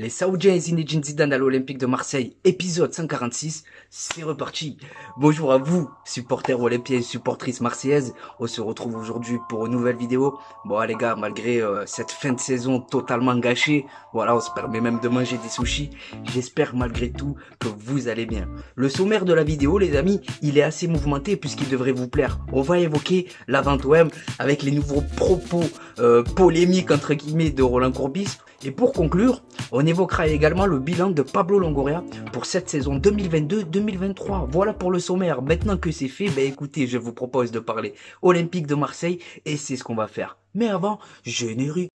Les Saoudiens et Zinedine Zidane à l'Olympique de Marseille, épisode 146, c'est reparti. Bonjour à vous, supporters olympiens et supportrices marseillaises. On se retrouve aujourd'hui pour une nouvelle vidéo. Bon les gars, malgré euh, cette fin de saison totalement gâchée, voilà, on se permet même de manger des sushis. J'espère malgré tout que vous allez bien. Le sommaire de la vidéo, les amis, il est assez mouvementé puisqu'il devrait vous plaire. On va évoquer l'avant-OM avec les nouveaux propos euh, polémiques entre guillemets de Roland Courbis. Et pour conclure, on évoquera également le bilan de Pablo Longoria pour cette saison 2022-2023. Voilà pour le sommaire. Maintenant que c'est fait, ben écoutez, je vous propose de parler Olympique de Marseille et c'est ce qu'on va faire. Mais avant, générique.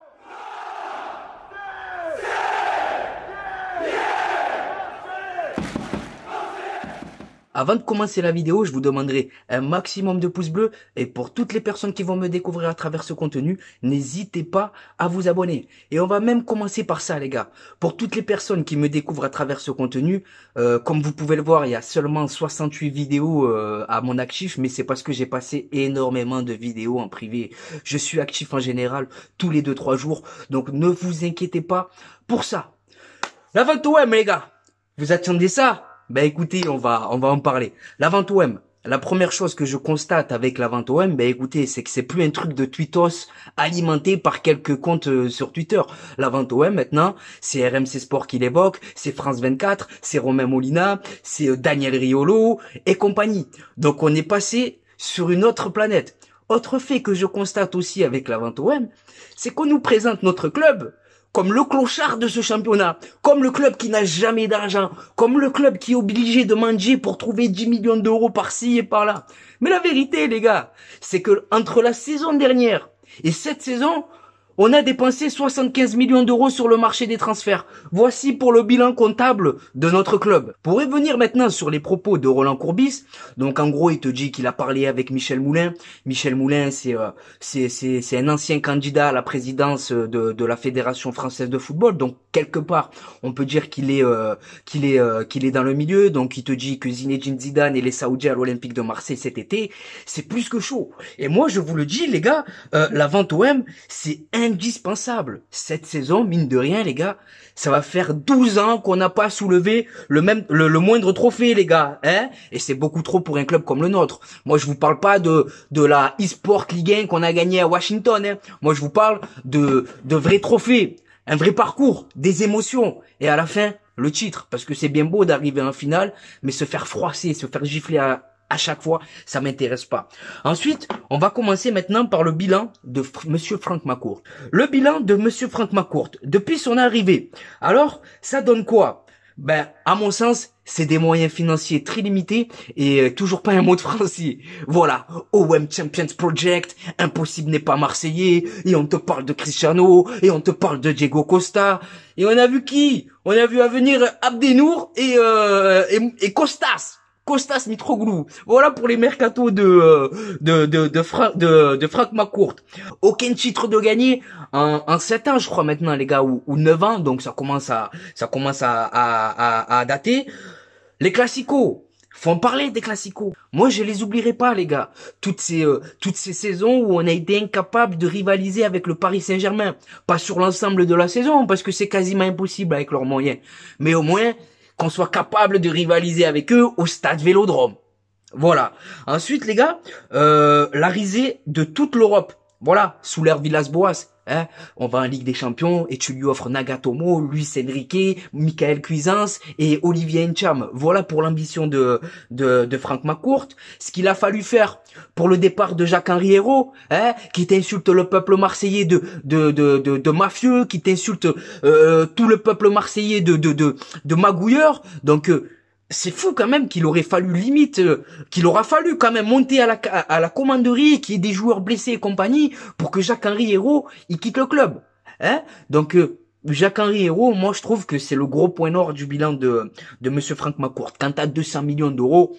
Avant de commencer la vidéo, je vous demanderai un maximum de pouces bleus et pour toutes les personnes qui vont me découvrir à travers ce contenu, n'hésitez pas à vous abonner. Et on va même commencer par ça les gars. Pour toutes les personnes qui me découvrent à travers ce contenu, euh, comme vous pouvez le voir, il y a seulement 68 vidéos euh, à mon actif, mais c'est parce que j'ai passé énormément de vidéos en privé. Je suis actif en général tous les 2-3 jours, donc ne vous inquiétez pas pour ça. La 20 OM les gars, vous attendez ça ben écoutez, on va, on va en parler. La vente OM. La première chose que je constate avec la vente OM, ben bah, écoutez, c'est que c'est plus un truc de tweetos alimenté par quelques comptes euh, sur Twitter. La vente OM maintenant, c'est RMC Sport qui l'évoque, c'est France 24, c'est Romain Molina, c'est euh, Daniel Riolo et compagnie. Donc on est passé sur une autre planète. Autre fait que je constate aussi avec la vente OM, c'est qu'on nous présente notre club comme le clochard de ce championnat, comme le club qui n'a jamais d'argent, comme le club qui est obligé de manger pour trouver 10 millions d'euros par-ci et par-là. Mais la vérité, les gars, c'est que entre la saison dernière et cette saison, on a dépensé 75 millions d'euros sur le marché des transferts. Voici pour le bilan comptable de notre club. Pour revenir maintenant sur les propos de Roland Courbis, donc en gros, il te dit qu'il a parlé avec Michel Moulin. Michel Moulin, c'est euh, c'est un ancien candidat à la présidence euh, de, la Fédération française de football. Donc quelque part, on peut dire qu'il est euh, qu'il est qu'il est dans le milieu. Donc il te dit que Zinedine Zidane et les Saoudiens à l'Olympique de Marseille cet été, c'est plus que chaud. Et moi, je vous le dis, les gars, la vente OM, c'est un indispensable. Cette saison, mine de rien, les gars, ça va faire 12 ans qu'on n'a pas soulevé le même, le, moindre trophée, les gars, hein Et c'est beaucoup trop pour un club comme le nôtre. Moi, je vous parle pas de, de la e-sport Ligue qu'on a gagné à Washington, hein. Moi, je vous parle de, de vrais trophées, un vrai parcours, des émotions. Et à la fin, le titre. Parce que c'est bien beau d'arriver en finale, mais se faire froisser, se faire gifler à, à chaque fois, ça m'intéresse pas. Ensuite, on va commencer maintenant par le bilan de Monsieur Franck Macourt. Le bilan de Monsieur Franck Macourt depuis son arrivée. Alors, ça donne quoi Ben, à mon sens, c'est des moyens financiers très limités et euh, toujours pas un mot de français. Voilà, OM Champions Project, impossible n'est pas marseillais, et on te parle de Cristiano, et on te parle de Diego Costa, et on a vu qui On a vu à venir Abdenour euh, et, et Costas. Costas Mitroglou. Voilà pour les mercatos euh, de de de de, de, de Franck McCourt. Aucun titre de gagné en, en 7 ans, je crois maintenant les gars ou, ou 9 ans, donc ça commence à ça commence à à, à, dater. Les classicos, faut parler des classicos. Moi, je les oublierai pas, les gars. Toutes ces, euh, toutes ces saisons où on a été incapable de rivaliser avec le Paris Saint-Germain. Pas sur l'ensemble de la saison, parce que c'est quasiment impossible avec leurs moyens. Mais au moins, qu'on soit capable de rivaliser avec eux au stade Vélodrome. Voilà. Ensuite, les gars, euh, la risée de toute l'Europe voilà, sous l'air Villas-Boas. Hein. on va en Ligue des Champions et tu lui offres Nagatomo, Luis Enrique, Michael Cuisance et Olivier Encham. Voilà pour l'ambition de, de, de Franck McCourt. Ce qu'il a fallu faire pour le départ de Jacques-Henri hein, qui t'insulte le peuple marseillais de, de, de, de, mafieux, qui t'insulte euh, tout le peuple marseillais de, de, de, magouilleurs. Donc... Euh, c'est fou quand même qu'il aurait fallu limite, euh, qu'il aura fallu quand même monter à la, à, la commanderie, qu'il y ait des joueurs blessés et compagnie, pour que Jacques-Henri Hérault, il quitte le club. Hein. Donc, euh, Jacques-Henri Hérault, moi je trouve que c'est le gros point noir du bilan de, de Monsieur Franck macourt Quand t'as 200 millions d'euros,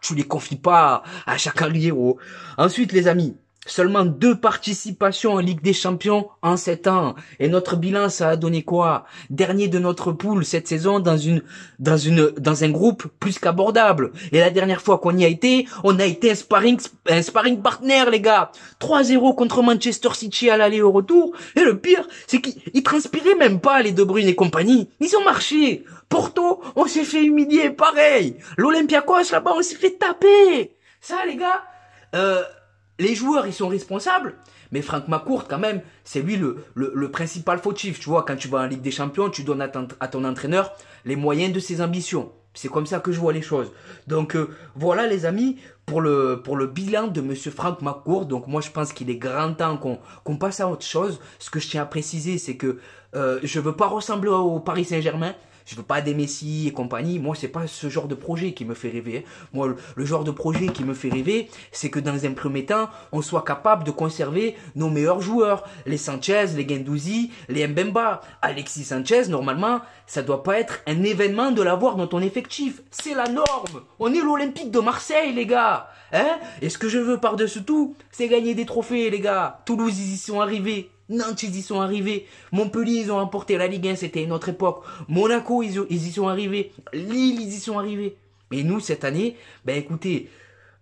tu les confies pas à Jacques-Henri Hérault. Ensuite, les amis, Seulement deux participations en Ligue des Champions en sept ans. Et notre bilan, ça a donné quoi Dernier de notre poule cette saison dans une dans une dans un groupe plus qu'abordable. Et la dernière fois qu'on y a été, on a été un sparring un sparring partner, les gars. 3-0 contre Manchester City à l'aller au retour. Et le pire, c'est qu'ils transpiraient même pas les deux brunes et compagnie. Ils ont marché. Porto, on s'est fait humilier, pareil. L'Olympiakos là-bas, on s'est fait taper. Ça, les gars. Euh, les joueurs, ils sont responsables. Mais Franck McCourt, quand même, c'est lui le, le, principal fautif. Tu vois, quand tu vas en Ligue des Champions, tu donnes à ton, entraîneur les moyens de ses ambitions. C'est comme ça que je vois les choses. Donc euh, voilà les amis pour le, pour le bilan de Monsieur Franck McCourt. Donc moi je pense qu'il est grand temps qu'on passe à autre chose. Ce que je tiens à préciser c'est que euh, je ne veux pas ressembler au Paris Saint-Germain. Je veux pas des Messi et compagnie. Moi, c'est pas ce genre de projet qui me fait rêver. Hein. Moi, le genre de projet qui me fait rêver, c'est que dans un premier temps, on soit capable de conserver nos meilleurs joueurs. Les Sanchez, les Gendouzi, les Mbemba. Alexis Sanchez, normalement, ça doit pas être un événement de l'avoir dans ton effectif. C'est la norme. On est l'Olympique de Marseille, les gars. Hein? Et ce que je veux par-dessus tout, c'est gagner des trophées, les gars. Toulouse, ils y sont arrivés. Nantes, ils y sont arrivés. Montpellier, ils ont remporté la Ligue 1, c'était une autre époque. Monaco, ils, y sont arrivés. Lille, ils y sont arrivés. Et nous, cette année, ben écoutez,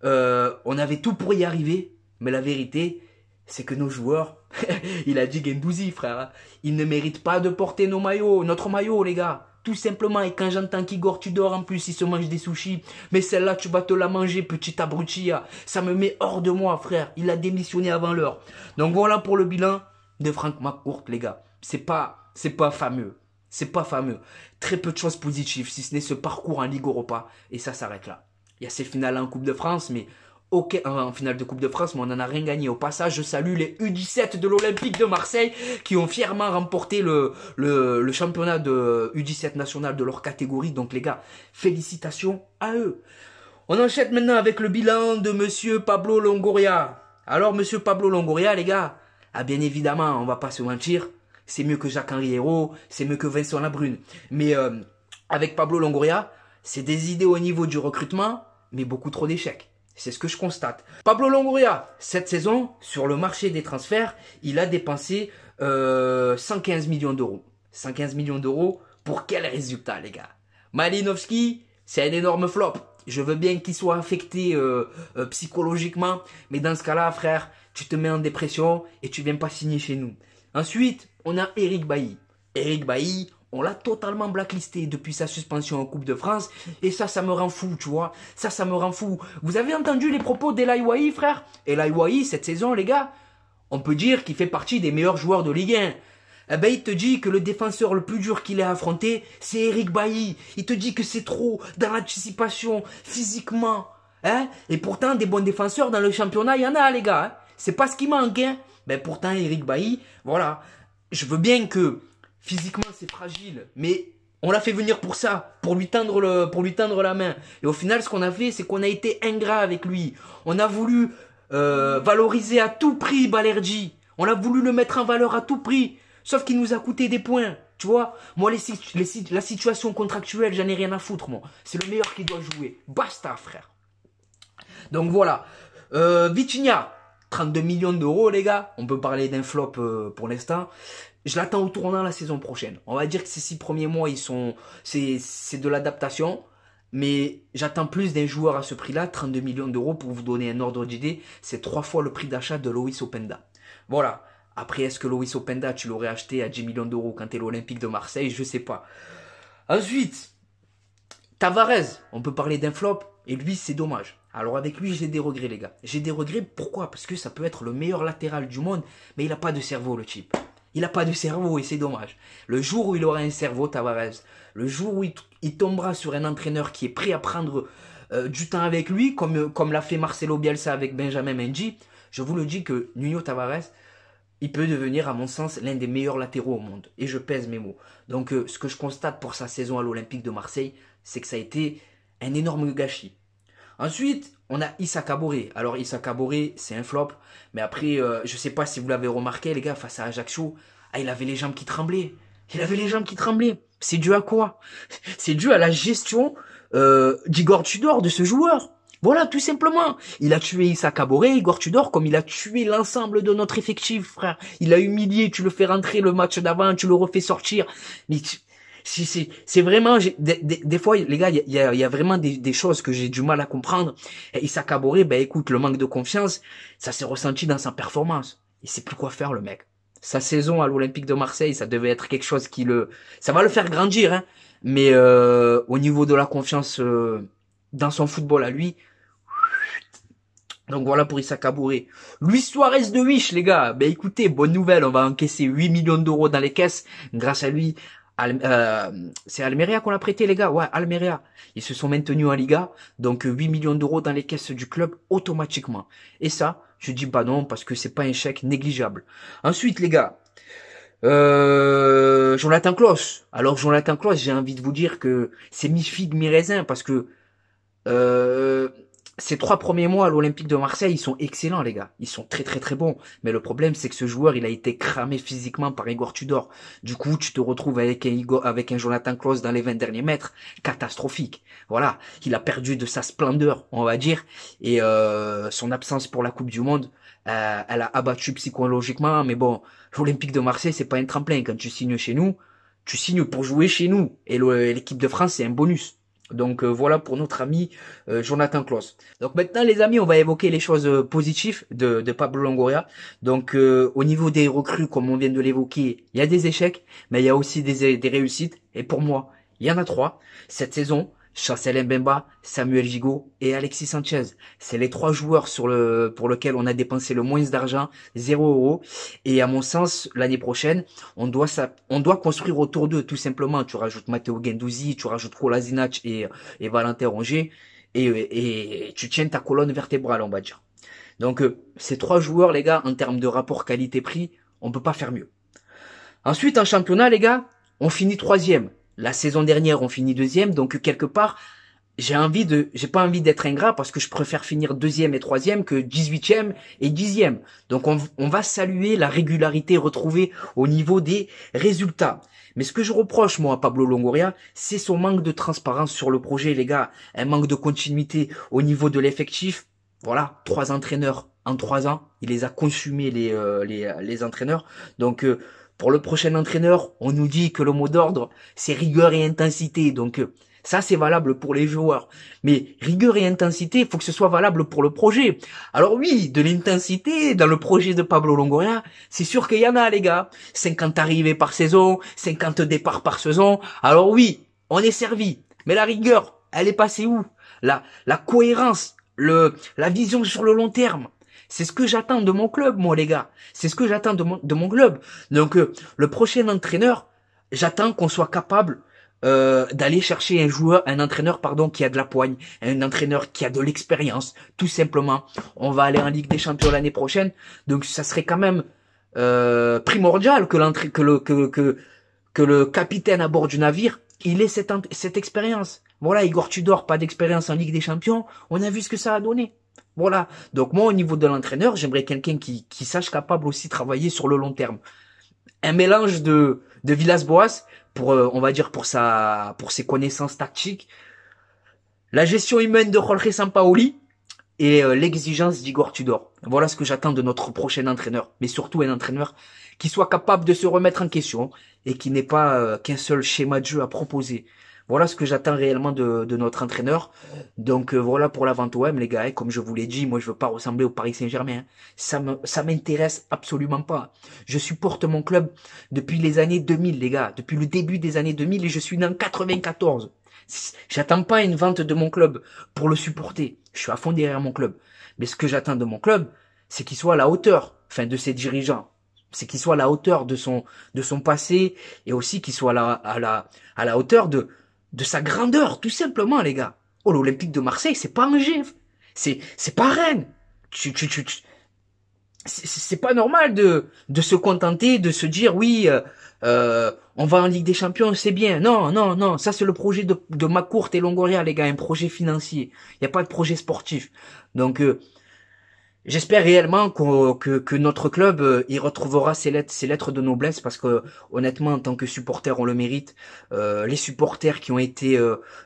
euh, on avait tout pour y arriver. Mais la vérité, c'est que nos joueurs, il a dit Gendouzi, frère, hein, ils ne méritent pas de porter nos maillots, notre maillot, les gars. Tout simplement, et quand j'entends qu'Igor dors en plus, il se mange des sushis, mais celle-là, tu vas te la manger, petit abruti, hein. ça me met hors de moi, frère. Il a démissionné avant l'heure. Donc voilà pour le bilan de Frank McCourt, les gars. C'est pas, c'est pas fameux. C'est pas fameux. Très peu de choses positives, si ce n'est ce parcours en Ligue Europa. Et ça s'arrête là. Il y a ces finales en Coupe de France, mais ok, en finale de Coupe de France, mais on n'en a rien gagné. Au passage, je salue les U17 de l'Olympique de Marseille qui ont fièrement remporté le, le, le, championnat de U17 national de leur catégorie. Donc les gars, félicitations à eux. On enchaîne maintenant avec le bilan de Monsieur Pablo Longoria. Alors Monsieur Pablo Longoria, les gars, ah bien évidemment, on va pas se mentir, c'est mieux que Jacques-Henri c'est mieux que Vincent Labrune. Mais euh, avec Pablo Longoria, c'est des idées au niveau du recrutement, mais beaucoup trop d'échecs. C'est ce que je constate. Pablo Longoria, cette saison, sur le marché des transferts, il a dépensé 115 euh, millions d'euros. 115 millions d'euros, pour quel résultat les gars Malinowski, c'est un énorme flop. Je veux bien qu'il soit affecté euh, euh, psychologiquement, mais dans ce cas-là, frère, tu te mets en dépression et tu viens pas signer chez nous. Ensuite, on a Eric Bailly. Eric Bailly, on l'a totalement blacklisté depuis sa suspension en Coupe de France. Et ça, ça me rend fou, tu vois. Ça, ça me rend fou. Vous avez entendu les propos Waï, frère Wahi, cette saison, les gars, on peut dire qu'il fait partie des meilleurs joueurs de Ligue 1 eh ben, il te dit que le défenseur le plus dur qu'il ait affronté, c'est Eric Bailly. Il te dit que c'est trop d'anticipation physiquement. Hein. Et pourtant, des bons défenseurs dans le championnat, il y en a, les gars. Hein. c'est pas ce qui manque. Hein ben, pourtant, Eric Bailly, voilà. Je veux bien que physiquement, c'est fragile, mais on l'a fait venir pour ça, pour lui tendre le, pour lui tendre la main. Et au final, ce qu'on a fait, c'est qu'on a été ingrat avec lui. On a voulu euh, valoriser à tout prix Balerji. On a voulu le mettre en valeur à tout prix. Sauf qu'il nous a coûté des points. Tu vois, moi, les, les, la situation contractuelle, j'en ai rien à foutre, moi. C'est le meilleur qui doit jouer. Basta, frère. Donc voilà. Euh, 32 millions d'euros, les gars. On peut parler d'un flop euh, pour l'instant. Je l'attends au tournant la saison prochaine. On va dire que ces six premiers mois, ils sont, c'est de l'adaptation. Mais j'attends plus d'un joueur à ce prix-là, 32 millions d'euros, pour vous donner un ordre d'idée. C'est trois fois le prix d'achat de Loïs Openda. Voilà. Après, est-ce que Loïs Openda, tu l'aurais acheté à 10 millions d'euros quand t'es l'Olympique de Marseille Je sais pas. Ensuite, Tavares, on peut parler d'un flop, et lui, c'est dommage. Alors avec lui, j'ai des regrets, les gars. J'ai des regrets, pourquoi Parce que ça peut être le meilleur latéral du monde, mais il n'a pas de cerveau, le type. Il n'a pas de cerveau, et c'est dommage. Le jour où il aura un cerveau, Tavares, le jour où il, tombera sur un entraîneur qui est prêt à prendre euh, du temps avec lui, comme, comme l'a fait Marcelo Bielsa avec Benjamin Mendy, je vous le dis que Nuno Tavares, il peut devenir, à mon sens, l'un des meilleurs latéraux au monde. Et je pèse mes mots. Donc, euh, ce que je constate pour sa saison à l'Olympique de Marseille, c'est que ça a été un énorme gâchis. Ensuite, on a Issa Kabore. Alors, Issa Kabore c'est un flop. Mais après, je euh, je sais pas si vous l'avez remarqué, les gars, face à Ajaccio, ah, il avait les jambes qui tremblaient. Il avait les jambes qui tremblaient. C'est dû à quoi C'est dû à la gestion euh, d'Igor Tudor, de ce joueur. Voilà, tout simplement. Il a tué Issa Kaboré, Igor Tudor, comme il a tué l'ensemble de notre effectif, frère. Il a humilié, tu le fais rentrer le match d'avant, tu le refais sortir. Mais si, si, c'est vraiment, des, des, fois, les gars, il y a, vraiment des, choses que j'ai du mal à comprendre. Et Issa ben écoute, le manque de confiance, ça s'est ressenti dans sa performance. Il sait plus quoi faire, le mec. Sa saison à l'Olympique de Marseille, ça devait être quelque chose qui le, ça va le faire grandir, hein. Mais euh, au niveau de la confiance euh, dans son football à lui, donc voilà pour Issa Kabouré. Luis Suarez de Wish, les gars. Ben écoutez, bonne nouvelle, on va encaisser 8 millions d'euros dans les caisses grâce à lui. Euh, c'est Almeria qu'on a prêté, les gars. Ouais, Almeria. Ils se sont maintenus en Liga. Donc 8 millions d'euros dans les caisses du club automatiquement. Et ça, je dis pas non, parce que c'est pas un chèque négligeable. Ensuite, les gars. Euh, Jonathan Clos. Alors Jonathan Clos, j'ai envie de vous dire que c'est mi-figue, mi-raisin, parce que... Euh, ces trois premiers mois à l'Olympique de Marseille, ils sont excellents, les gars. Ils sont très très très bons. Mais le problème, c'est que ce joueur, il a été cramé physiquement par Igor Tudor. Du coup, tu te retrouves avec un, avec un Jonathan Klaus dans les 20 derniers mètres. Catastrophique. Voilà. Il a perdu de sa splendeur, on va dire. Et euh, son absence pour la Coupe du Monde, euh, elle a abattu psychologiquement. Mais bon, l'Olympique de Marseille, c'est pas un tremplin. Quand tu signes chez nous, tu signes pour jouer chez nous. Et l'équipe de France, c'est un bonus. Donc euh, voilà pour notre ami euh, Jonathan Klaus. Donc maintenant les amis, on va évoquer les choses euh, positives de, Pablo Longoria. Donc au niveau des recrues, comme on vient de l'évoquer, il y a des échecs, mais il y a aussi des réussites. Et pour moi, il y en a trois cette saison. Chancel Mbemba, Samuel Gigot et Alexis Sanchez. C'est les trois joueurs sur le, pour lesquels on a dépensé le moins d'argent, zéro euros. Et à mon sens, l'année prochaine, on doit, on doit construire autour d'eux, tout simplement. Tu rajoutes Matteo Guendouzi, tu rajoutes Kolasinac et, et Valentin Ronger. et, et, tu tiens ta colonne vertébrale, on va dire. Donc, euh, ces trois joueurs, les gars, en termes de rapport qualité-prix, on peut pas faire mieux. Ensuite, en championnat, les gars, on finit troisième. La saison dernière, on finit deuxième, donc quelque part, j'ai envie de, j'ai pas envie d'être ingrat parce que je préfère finir deuxième et troisième que 18e et dixième. Donc on, va saluer la régularité retrouvée au niveau des résultats. Mais ce que je reproche, moi, à Pablo Longoria, c'est son manque de transparence sur le projet, les gars. Un manque de continuité au niveau de l'effectif. Voilà, trois entraîneurs en trois ans. Il les a consumés, les, euh, les, entraîneurs. Donc, euh, pour le prochain entraîneur, on nous dit que le mot d'ordre, c'est rigueur et intensité. Donc euh, ça, c'est valable pour les joueurs. Mais rigueur et intensité, il faut que ce soit valable pour le projet. Alors oui, de l'intensité dans le projet de Pablo Longoria, c'est sûr qu'il y en a, les gars. 50 arrivées par saison, 50 départs par saison. Alors oui, on est servi. Mais la rigueur, elle est passée où la, cohérence, la vision sur le long terme, c'est ce que j'attends de mon club, moi, les gars. C'est ce que j'attends de mon, de mon club. Donc, euh, le prochain entraîneur, j'attends qu'on soit capable euh, d'aller chercher un joueur, un entraîneur pardon qui a de la poigne, un entraîneur qui a de l'expérience, tout simplement. On va aller en Ligue des Champions l'année prochaine, donc ça serait quand même euh, primordial que, l'entrée que, le, que, le capitaine à bord du navire, il ait cette, cette expérience. Voilà, Igor Tudor, pas d'expérience en Ligue des Champions, on a vu ce que ça a donné. Voilà. Donc moi, au niveau de l'entraîneur, j'aimerais quelqu'un qui, qui sache capable aussi travailler sur le long terme. Un mélange de, de Villas-Boas pour, euh, on va dire, pour sa, pour ses connaissances tactiques, la gestion humaine de Jorge Sampaoli et euh, l'exigence d'Igor Tudor. Voilà ce que j'attends de notre prochain entraîneur, mais surtout un entraîneur qui soit capable de se remettre en question et qui n'est pas euh, qu'un seul schéma de jeu à proposer. Voilà ce que j'attends réellement de, notre entraîneur. Donc euh, voilà pour la vente OM, les gars. Comme je vous l'ai dit, moi je veux pas ressembler au Paris Saint-Germain. Hein. Ça me, ça m'intéresse absolument pas. Je supporte mon club depuis les années 2000, les gars. Depuis le début des années 2000 et je suis né en 94. J'attends pas une vente de mon club pour le supporter. Je suis à fond derrière mon club. Mais ce que j'attends de mon club, c'est qu'il soit à la hauteur, enfin de ses dirigeants, c'est qu'il soit à la hauteur de son de son passé et aussi qu'il soit à la à la à la hauteur de de sa grandeur, tout simplement, les gars. Oh, l'Olympique de Marseille, c'est pas un gif c'est c'est pas Rennes. Tu tu tu, c'est pas normal de de se contenter de se dire oui euh, euh, on va en Ligue des Champions c'est bien non non non ça c'est le projet de de Macourt et Longoria les gars un projet financier il y a pas de projet sportif donc euh, J'espère réellement que, notre club euh, y retrouvera ses lettres, ses lettres de noblesse parce que honnêtement en tant que supporter on le mérite. Euh, les supporters qui ont été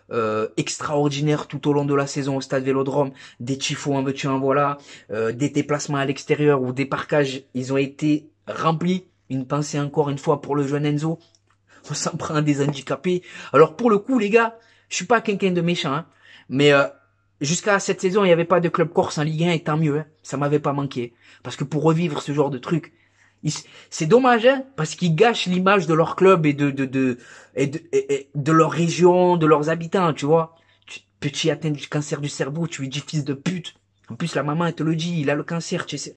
euh, extraordinaires tout au long de la saison au stade Vélodrome, des tifos en veux en voilà, des déplacements à l'extérieur ou des parkages, ils ont été remplis. Une pensée encore une fois pour le jeune Enzo. On s'en prend des handicapés. Alors pour le coup les gars, je suis pas quelqu'un de méchant, hein, mais Jusqu'à cette saison, il n'y avait pas de club corse en Ligue 1 et tant mieux, hein. ça m'avait pas manqué. Parce que pour revivre ce genre de truc, c'est dommage hein, parce qu'ils gâchent l'image de leur club et de de de de, leur région, de leurs habitants, tu vois. Tu, petit atteint du cancer du cerveau, tu lui dis fils de pute. En plus la maman elle te le dit, il a le cancer, tu sais.